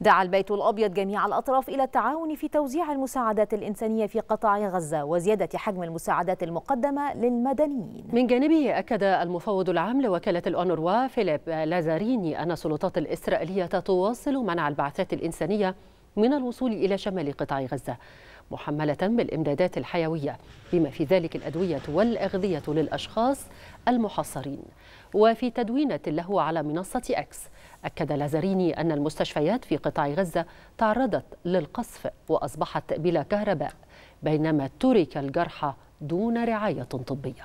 دعا البيت الأبيض جميع الأطراف إلى التعاون في توزيع المساعدات الإنسانية في قطاع غزة وزيادة حجم المساعدات المقدمة للمدنيين من جانبه أكد المفوض العام لوكالة الأونروا فيليب لازاريني أن السلطات الإسرائيلية تواصل منع البعثات الإنسانية من الوصول إلى شمال قطاع غزة محملة بالإمدادات الحيوية بما في ذلك الأدوية والأغذية للأشخاص المحصرين وفي تدوينة له على منصة أكس أكد لازاريني أن المستشفيات في قطاع غزة تعرضت للقصف وأصبحت بلا كهرباء بينما ترك الجرحى دون رعاية طبية